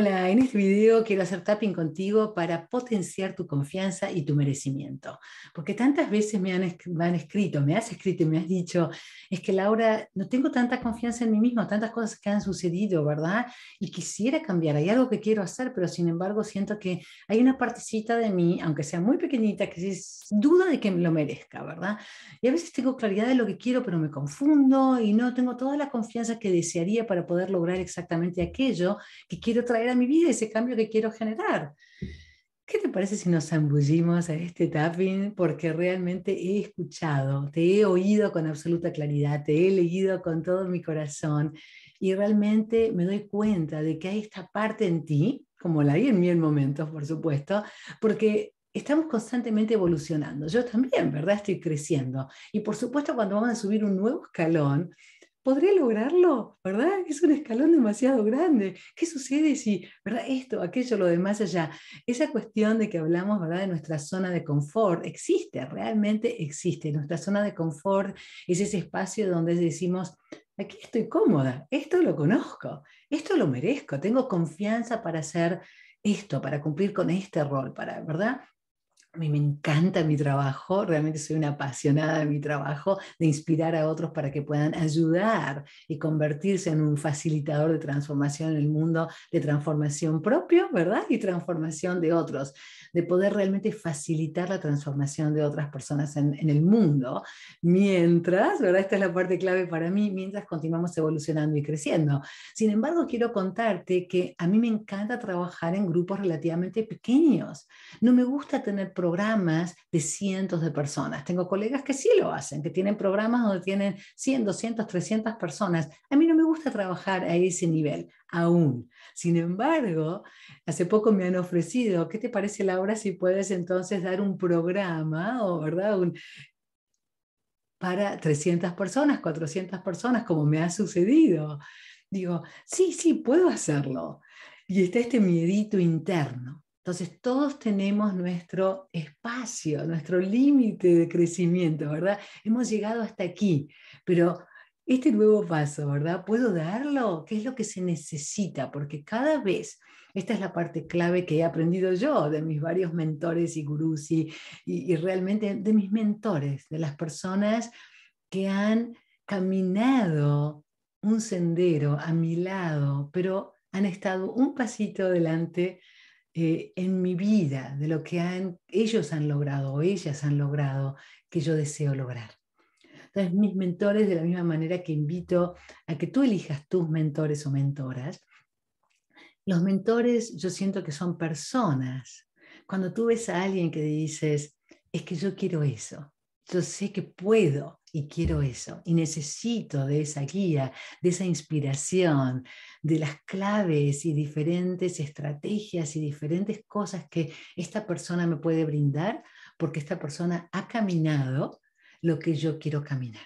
Hola, en este video quiero hacer tapping contigo para potenciar tu confianza y tu merecimiento. Porque tantas veces me han, han, escrito, me has escrito y me has dicho, es que Laura, no tengo tanta confianza en mí mismo, tantas cosas que han sucedido, ¿verdad? Y quisiera cambiar, hay algo que quiero hacer, pero sin embargo siento que hay una partecita de mí, aunque sea muy pequeñita, que es duda de que lo merezca, ¿verdad? Y a veces tengo claridad de lo que quiero, pero me confundo y no tengo toda la confianza que desearía para poder lograr exactamente aquello que quiero traer mi vida, ese cambio que quiero generar. ¿Qué te parece si nos embullimos a este tapping? Porque realmente he escuchado, te he oído con absoluta claridad, te he leído con todo mi corazón y realmente me doy cuenta de que hay esta parte en ti, como la hay en mí en momentos, por supuesto, porque estamos constantemente evolucionando. Yo también, ¿verdad? Estoy creciendo. Y por supuesto, cuando vamos a subir un nuevo escalón, ¿Podría lograrlo? ¿Verdad? Es un escalón demasiado grande. ¿Qué sucede si, verdad, esto, aquello, lo demás allá? Esa cuestión de que hablamos, ¿verdad?, de nuestra zona de confort, existe, realmente existe. Nuestra zona de confort es ese espacio donde decimos, aquí estoy cómoda, esto lo conozco, esto lo merezco, tengo confianza para hacer esto, para cumplir con este rol, para, ¿verdad? a mí me encanta mi trabajo, realmente soy una apasionada de mi trabajo, de inspirar a otros para que puedan ayudar y convertirse en un facilitador de transformación en el mundo, de transformación propio, ¿verdad? Y transformación de otros, de poder realmente facilitar la transformación de otras personas en, el mundo, mientras, ¿verdad? Esta es la parte clave para mí, mientras continuamos evolucionando y creciendo. Sin embargo, quiero contarte que a mí me encanta trabajar en grupos relativamente pequeños. No me gusta tener programas de cientos de personas. Tengo colegas que sí lo hacen, que tienen programas donde tienen 100, 200, 300 personas. A mí no me gusta trabajar a ese nivel aún. Sin embargo, hace poco me han ofrecido, ¿qué te parece Laura si puedes entonces dar un programa o, ¿verdad? para 300 personas, 400 personas, como me ha sucedido. Digo, sí, sí, puedo hacerlo. Y está este miedito interno. Entonces, todos tenemos nuestro espacio, nuestro límite de crecimiento, ¿verdad? Hemos llegado hasta aquí, pero este nuevo paso, ¿verdad? ¿Puedo darlo? ¿Qué es lo que se necesita? Porque cada vez, esta es la parte clave que he aprendido yo de mis varios mentores y gurús y, y, y realmente de mis mentores, de las personas que han caminado un sendero a mi lado, pero han estado un pasito adelante eh, en mi vida, de lo que han, ellos han logrado o ellas han logrado que yo deseo lograr. Entonces, mis mentores, de la misma manera que invito a que tú elijas tus mentores o mentoras, los mentores yo siento que son personas. Cuando tú ves a alguien que dices, es que yo quiero eso, yo sé que puedo, y quiero eso, y necesito de esa guía, de esa inspiración, de las claves y diferentes estrategias y diferentes cosas que esta persona me puede brindar, porque esta persona ha caminado lo que yo quiero caminar.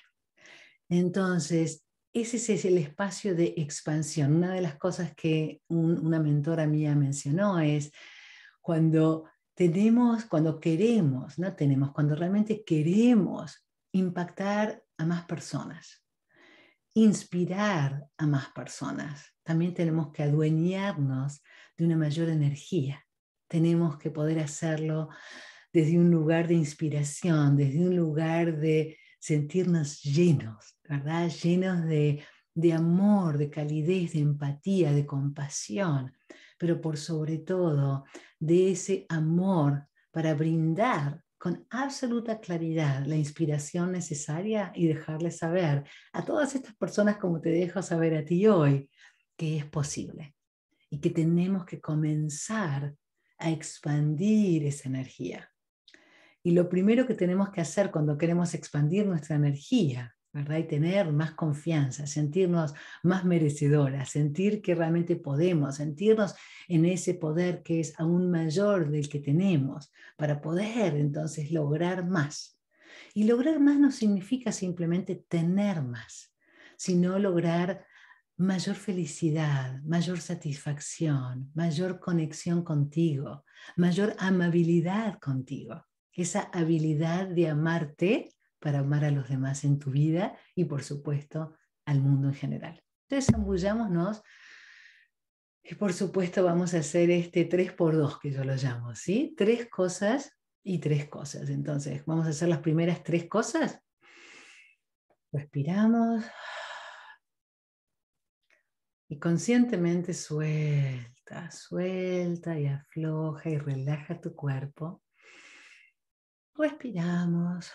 Entonces, ese es el espacio de expansión. Una de las cosas que una mentora mía mencionó es cuando tenemos, cuando queremos, no tenemos, cuando realmente queremos impactar a más personas, inspirar a más personas. También tenemos que adueñarnos de una mayor energía. Tenemos que poder hacerlo desde un lugar de inspiración, desde un lugar de sentirnos llenos, ¿verdad? Llenos de, de amor, de calidez, de empatía, de compasión, pero por sobre todo de ese amor para brindar con absoluta claridad la inspiración necesaria y dejarle saber a todas estas personas como te dejo saber a ti hoy que es posible y que tenemos que comenzar a expandir esa energía. Y lo primero que tenemos que hacer cuando queremos expandir nuestra energía ¿verdad? Y tener más confianza, sentirnos más merecedoras, sentir que realmente podemos, sentirnos en ese poder que es aún mayor del que tenemos, para poder entonces lograr más. Y lograr más no significa simplemente tener más, sino lograr mayor felicidad, mayor satisfacción, mayor conexión contigo, mayor amabilidad contigo, esa habilidad de amarte para amar a los demás en tu vida y por supuesto al mundo en general. Entonces embullámonos y por supuesto vamos a hacer este 3x2 que yo lo llamo, ¿sí? Tres cosas y tres cosas. Entonces vamos a hacer las primeras tres cosas. Respiramos y conscientemente suelta, suelta y afloja y relaja tu cuerpo. Respiramos.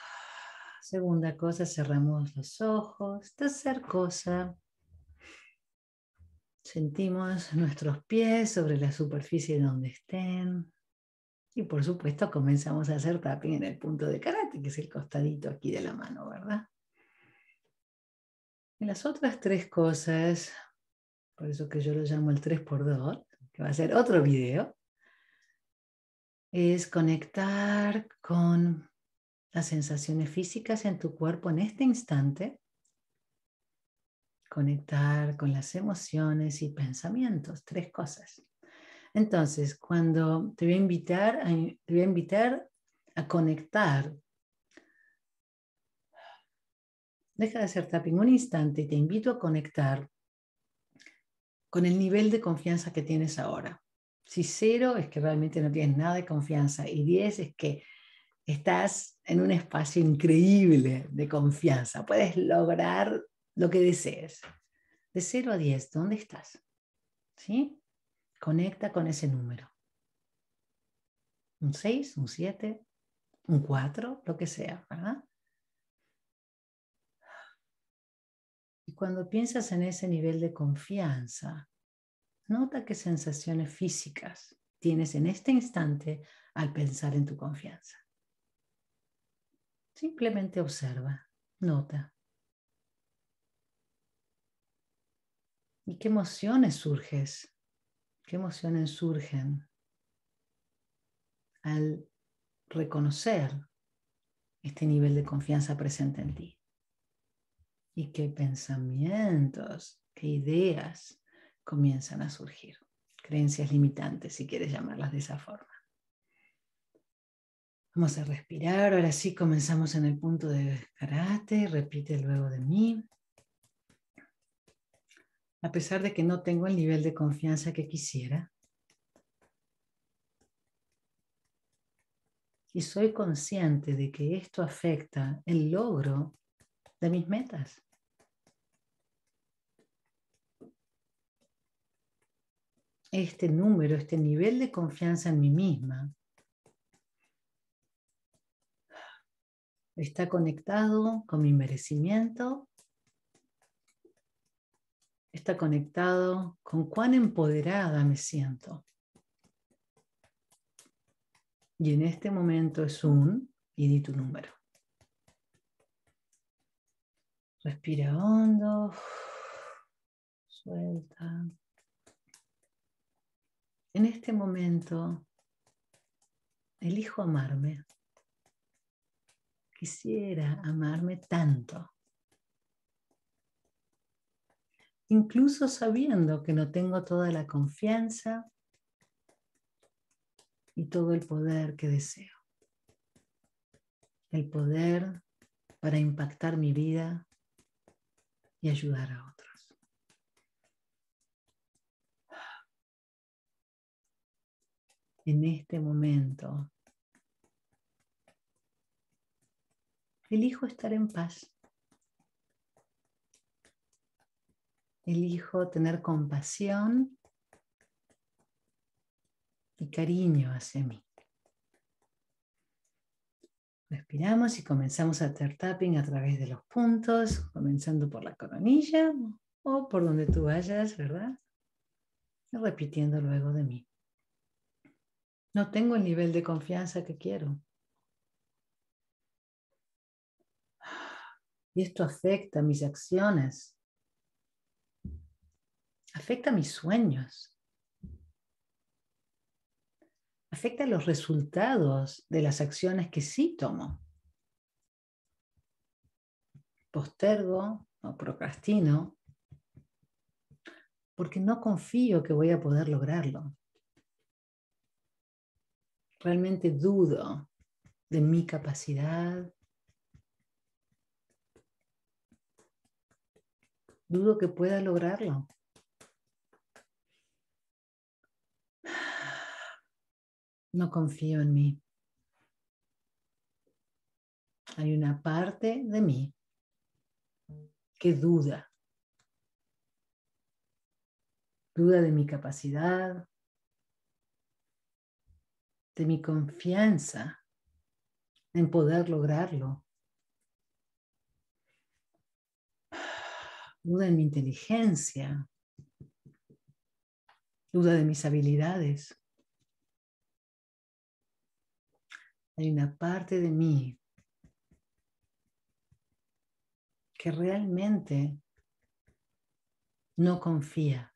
Segunda cosa, cerramos los ojos. Tercer cosa, sentimos nuestros pies sobre la superficie donde estén. Y por supuesto comenzamos a hacer tapping en el punto de karate, que es el costadito aquí de la mano, ¿verdad? Y las otras tres cosas, por eso que yo lo llamo el 3x2, que va a ser otro video, es conectar con las sensaciones físicas en tu cuerpo en este instante, conectar con las emociones y pensamientos, tres cosas. Entonces, cuando te voy a invitar a, te voy a, invitar a conectar, deja de hacer tapping un instante y te invito a conectar con el nivel de confianza que tienes ahora. Si cero es que realmente no tienes nada de confianza y diez es que estás en un espacio increíble de confianza. Puedes lograr lo que desees. De 0 a 10, ¿dónde estás? ¿Sí? Conecta con ese número. Un 6, un 7, un 4, lo que sea. ¿verdad? Y cuando piensas en ese nivel de confianza, nota qué sensaciones físicas tienes en este instante al pensar en tu confianza. Simplemente observa, nota. ¿Y qué emociones surges? ¿Qué emociones surgen al reconocer este nivel de confianza presente en ti? ¿Y qué pensamientos, qué ideas comienzan a surgir? Creencias limitantes, si quieres llamarlas de esa forma. Vamos a respirar. Ahora sí comenzamos en el punto de karate. Repite luego de mí. A pesar de que no tengo el nivel de confianza que quisiera. Y soy consciente de que esto afecta el logro de mis metas. Este número, este nivel de confianza en mí misma está conectado con mi merecimiento, está conectado con cuán empoderada me siento. Y en este momento es un, y di tu número. Respira hondo, suelta. En este momento elijo amarme quisiera amarme tanto. Incluso sabiendo que no tengo toda la confianza y todo el poder que deseo. El poder para impactar mi vida y ayudar a otros. En este momento Elijo estar en paz. Elijo tener compasión y cariño hacia mí. Respiramos y comenzamos a hacer tapping a través de los puntos, comenzando por la coronilla o por donde tú vayas, ¿verdad? Y repitiendo luego de mí. No tengo el nivel de confianza que quiero. y esto afecta mis acciones, afecta mis sueños, afecta los resultados de las acciones que sí tomo. Postergo o procrastino porque no confío que voy a poder lograrlo. Realmente dudo de mi capacidad, dudo que pueda lograrlo. No confío en mí. Hay una parte de mí que duda. Duda de mi capacidad, de mi confianza en poder lograrlo. duda en mi inteligencia, duda de mis habilidades. Hay una parte de mí que realmente no confía.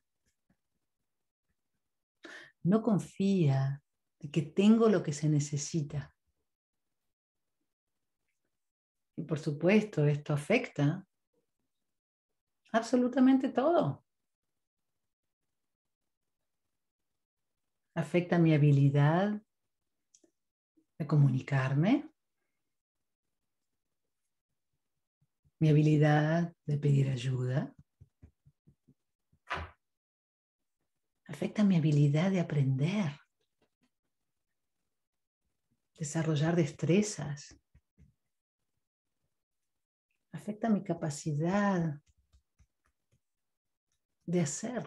No confía de que tengo lo que se necesita. Y por supuesto, esto afecta Absolutamente todo. Afecta mi habilidad de comunicarme, mi habilidad de pedir ayuda, afecta mi habilidad de aprender, desarrollar destrezas, afecta mi capacidad de hacer.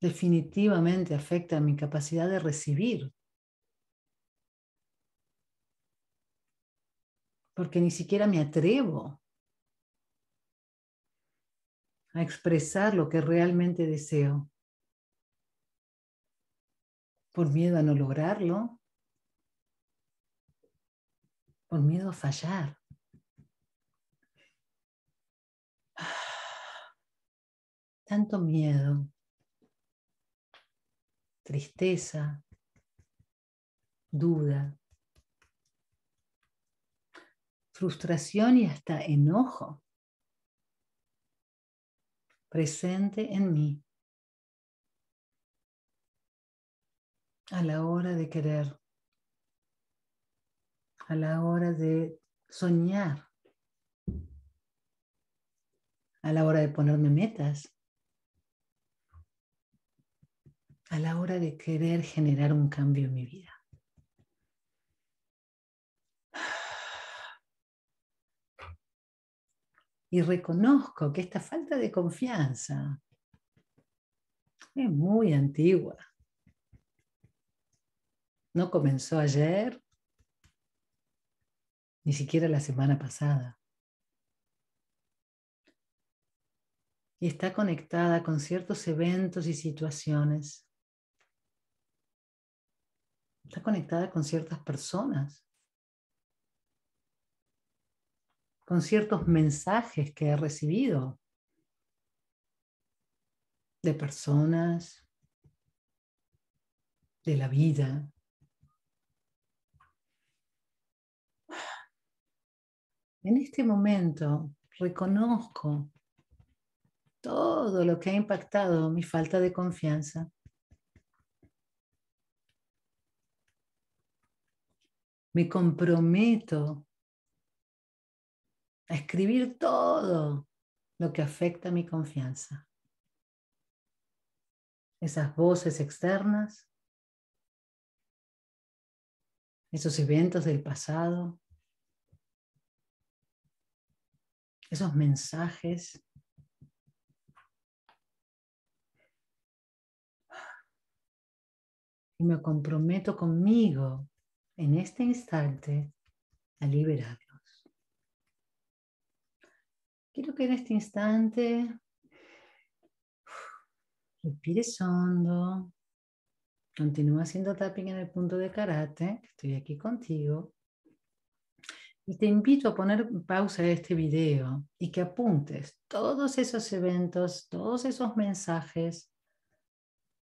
Definitivamente afecta a mi capacidad de recibir. Porque ni siquiera me atrevo a expresar lo que realmente deseo. Por miedo a no lograrlo. Por miedo a fallar. tanto miedo, tristeza, duda, frustración y hasta enojo presente en mí a la hora de querer, a la hora de soñar, a la hora de ponerme metas, a la hora de querer generar un cambio en mi vida. Y reconozco que esta falta de confianza es muy antigua. No comenzó ayer, ni siquiera la semana pasada. Y está conectada con ciertos eventos y situaciones Está conectada con ciertas personas, con ciertos mensajes que he recibido de personas, de la vida. En este momento reconozco todo lo que ha impactado mi falta de confianza me comprometo a escribir todo lo que afecta a mi confianza. Esas voces externas, esos eventos del pasado, esos mensajes. Y me comprometo conmigo en este instante a liberarlos. Quiero que en este instante respires hondo, continúa haciendo tapping en el punto de karate, estoy aquí contigo. Y te invito a poner pausa a este video y que apuntes todos esos eventos, todos esos mensajes.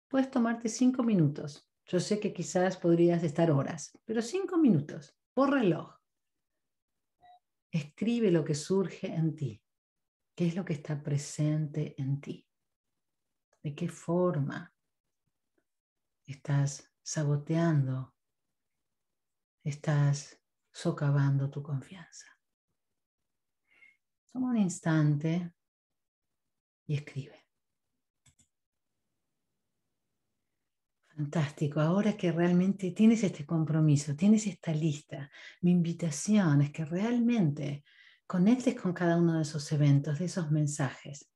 Puedes tomarte cinco minutos yo sé que quizás podrías estar horas, pero cinco minutos, por reloj. Escribe lo que surge en ti. ¿Qué es lo que está presente en ti? ¿De qué forma estás saboteando? Estás socavando tu confianza. Toma un instante y escribe. Fantástico, ahora que realmente tienes este compromiso, tienes esta lista, mi invitación es que realmente conectes con cada uno de esos eventos, de esos mensajes,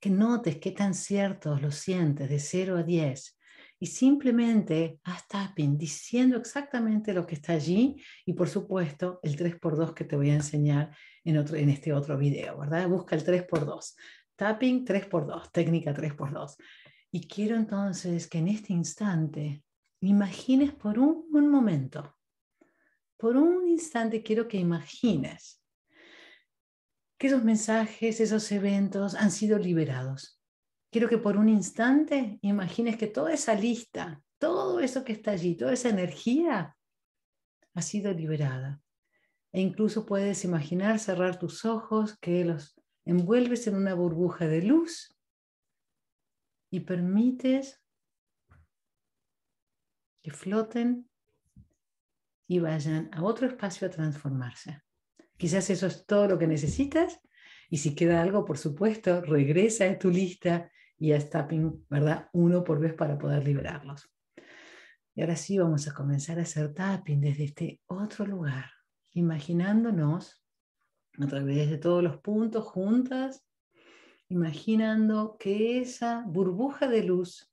que notes qué tan ciertos los sientes de 0 a 10 y simplemente haz tapping diciendo exactamente lo que está allí y por supuesto el 3x2 que te voy a enseñar en, otro, en este otro video, ¿verdad? Busca el 3x2. Tapping 3x2, técnica 3x2. Y quiero entonces que en este instante imagines por un, momento, por un instante quiero que imagines que esos mensajes, esos eventos han sido liberados. Quiero que por un instante imagines que toda esa lista, todo eso que está allí, toda esa energía ha sido liberada. E incluso puedes imaginar cerrar tus ojos, que los envuelves en una burbuja de luz y permites que floten y vayan a otro espacio a transformarse. Quizás eso es todo lo que necesitas y si queda algo, por supuesto, regresa a tu lista y a tapping ¿verdad? Uno por vez para poder liberarlos. Y ahora sí vamos a comenzar a hacer tapping desde este otro lugar, imaginándonos a través de todos los puntos juntas imaginando que esa burbuja de luz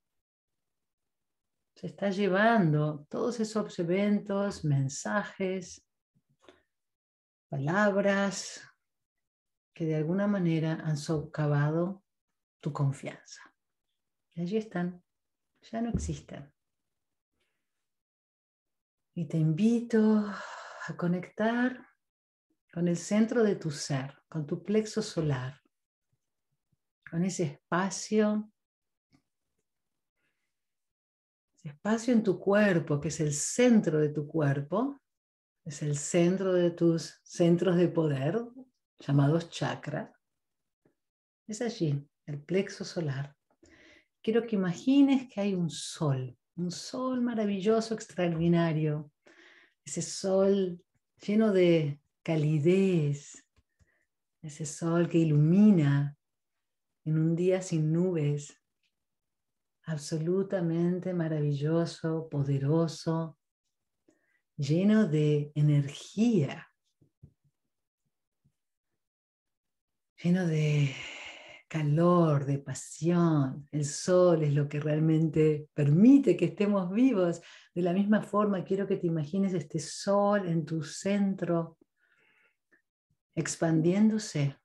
se está llevando todos esos eventos, mensajes, palabras que de alguna manera han socavado tu confianza. Y allí están, ya no existen. Y te invito a conectar con el centro de tu ser, con tu plexo solar, con ese espacio, ese espacio en tu cuerpo, que es el centro de tu cuerpo, es el centro de tus centros de poder, llamados chakra. Es allí, el plexo solar. Quiero que imagines que hay un sol, un sol maravilloso, extraordinario. Ese sol lleno de calidez, ese sol que ilumina en un día sin nubes, absolutamente maravilloso, poderoso, lleno de energía, lleno de calor, de pasión. El sol es lo que realmente permite que estemos vivos. De la misma forma, quiero que te imagines este sol en tu centro, expandiéndose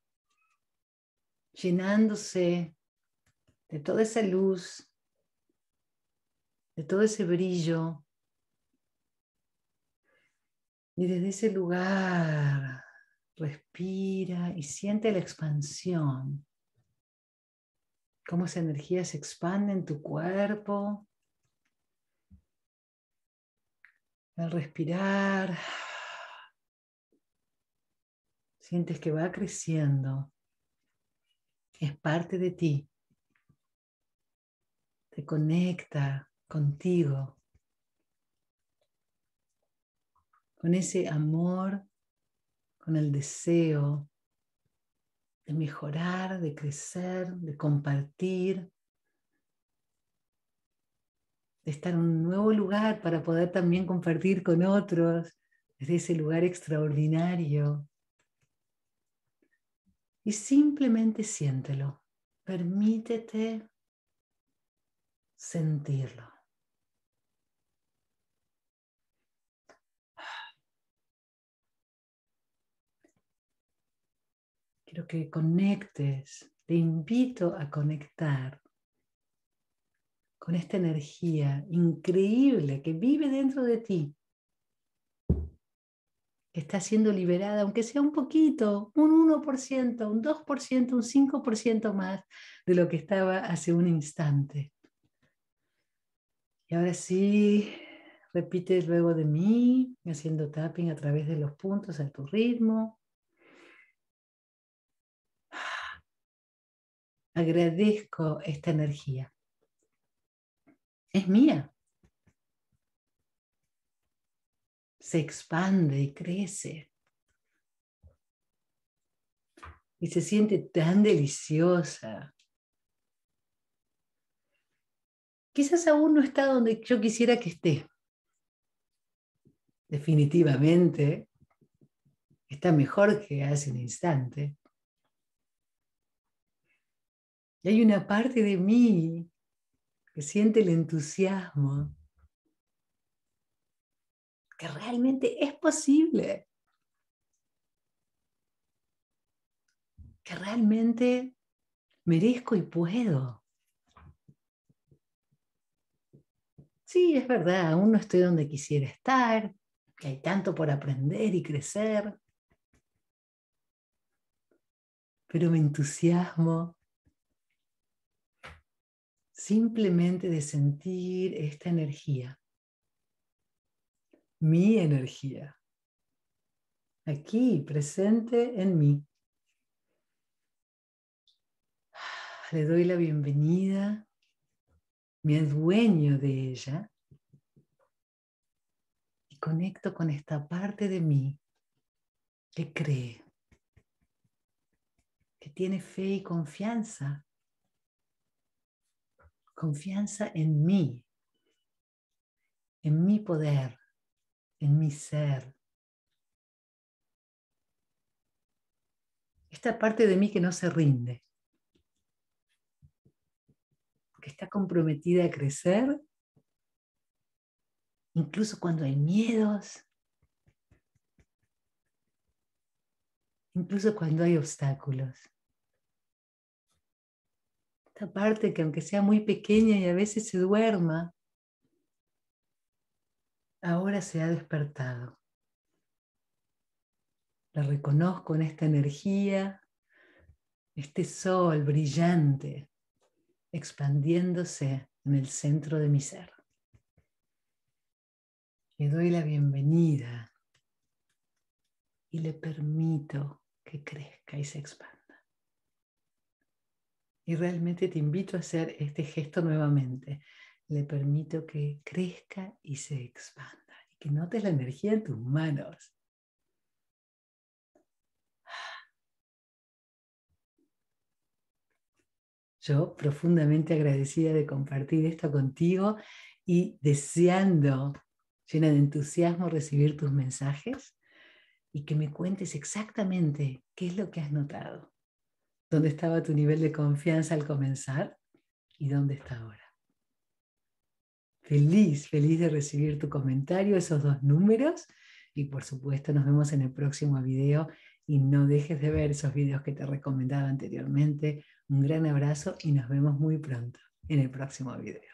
llenándose de toda esa luz, de todo ese brillo. Y desde ese lugar respira y siente la expansión, cómo esa energía se expande en tu cuerpo. Al respirar, sientes que va creciendo es parte de ti, te conecta contigo, con ese amor, con el deseo de mejorar, de crecer, de compartir, de estar en un nuevo lugar para poder también compartir con otros desde ese lugar extraordinario y simplemente siéntelo. Permítete sentirlo. Quiero que conectes, te invito a conectar con esta energía increíble que vive dentro de ti está siendo liberada, aunque sea un poquito, un 1%, un 2%, un 5% más de lo que estaba hace un instante. Y ahora sí, repite luego de mí, haciendo tapping a través de los puntos a tu ritmo. Agradezco esta energía. Es mía. se expande y crece. Y se siente tan deliciosa. Quizás aún no está donde yo quisiera que esté. Definitivamente está mejor que hace un instante. Y hay una parte de mí que siente el entusiasmo realmente es posible. Que realmente merezco y puedo. Sí, es verdad, aún no estoy donde quisiera estar, que hay tanto por aprender y crecer, pero me entusiasmo simplemente de sentir esta energía mi energía, aquí, presente en mí. Le doy la bienvenida, me adueño de ella y conecto con esta parte de mí que cree, que tiene fe y confianza, confianza en mí, en mi poder en mi ser. Esta parte de mí que no se rinde, que está comprometida a crecer, incluso cuando hay miedos, incluso cuando hay obstáculos. Esta parte que aunque sea muy pequeña y a veces se duerma, ahora se ha despertado. La reconozco en esta energía, este sol brillante expandiéndose en el centro de mi ser. Le doy la bienvenida y le permito que crezca y se expanda. Y realmente te invito a hacer este gesto nuevamente le permito que crezca y se expanda y que notes la energía en tus manos. Yo profundamente agradecida de compartir esto contigo y deseando, llena de entusiasmo, recibir tus mensajes y que me cuentes exactamente qué es lo que has notado, dónde estaba tu nivel de confianza al comenzar y dónde está ahora. Feliz, feliz de recibir tu comentario, esos dos números. Y por supuesto, nos vemos en el próximo video y no dejes de ver esos videos que te recomendaba anteriormente. Un gran abrazo y nos vemos muy pronto en el próximo video.